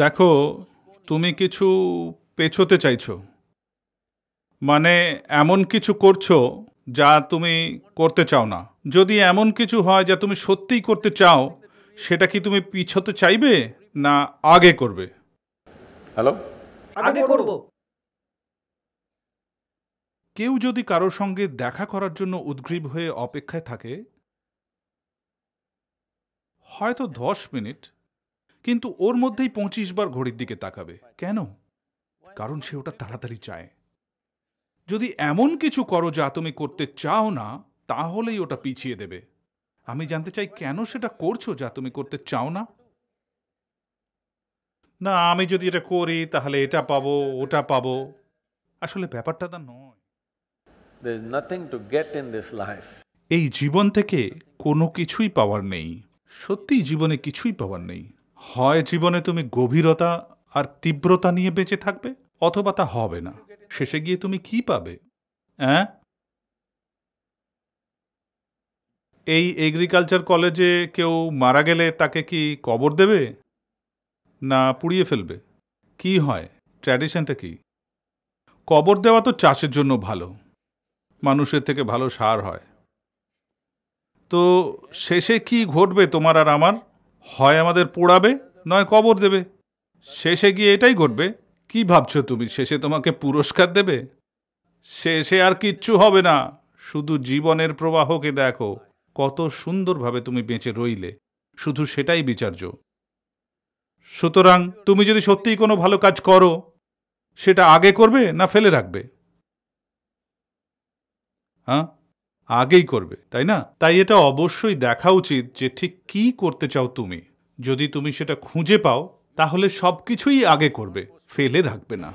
দেখো তুমি কিছু পেছোতে চাইছো মানে এমন কিছু করছো যা তুমি করতে চাও না যদি এমন কিছু হয় যা তুমি সত্যিই করতে চাও সেটা কি তুমি পিছোতে চাইবে না আগে করবে হ্যালো আগে করব কেউ যদি কারোর সঙ্গে দেখা করার জন্য উদ্গ্রীব হয়ে অপেক্ষায় থাকে হয়তো দশ মিনিট কিন্তু ওর মধ্যেই পঁচিশ বার ঘড়ির দিকে তাকাবে কেন কারণ সে ওটা তাড়াতাড়ি চায় যদি এমন কিছু করো যা তুমি করতে চাও না তাহলেই ওটা পিছিয়ে দেবে আমি জানতে চাই কেন সেটা করছো যা তুমি করতে চাও না না আমি যদি এটা করি তাহলে এটা পাবো ওটা পাবো আসলে ব্যাপারটা তা নয় এই জীবন থেকে কোনো কিছুই পাওয়ার নেই সত্যি জীবনে কিছুই পাওয়ার নেই হয় জীবনে তুমি গভীরতা আর তীব্রতা নিয়ে বেঁচে থাকবে অথবা তা হবে না শেষে গিয়ে তুমি কি পাবে হ্যাঁ এই এগ্রিকালচার কলেজে কেউ মারা গেলে তাকে কি কবর দেবে না পুড়িয়ে ফেলবে কি হয় ট্র্যাডিশনটা কি কবর দেওয়া তো চাষের জন্য ভালো মানুষের থেকে ভালো সার হয় তো শেষে কি ঘটবে তোমার আর আমার হয় আমাদের পোড়াবে নয় কবর দেবে শেষে গিয়ে এটাই ঘটবে কি ভাবছো তুমি শেষে তোমাকে পুরস্কার দেবে শেষে আর কিচ্ছু হবে না শুধু জীবনের প্রবাহকে দেখো কত সুন্দরভাবে তুমি বেঁচে রইলে শুধু সেটাই বিচার্য সুতরাং তুমি যদি সত্যিই কোনো ভালো কাজ করো সেটা আগে করবে না ফেলে রাখবে হ্যাঁ আগেই করবে তাই না তাই এটা অবশ্যই দেখা উচিত যে ঠিক কি করতে চাও তুমি যদি তুমি সেটা খুঁজে পাও তাহলে সব কিছুই আগে করবে ফেলে রাখবে না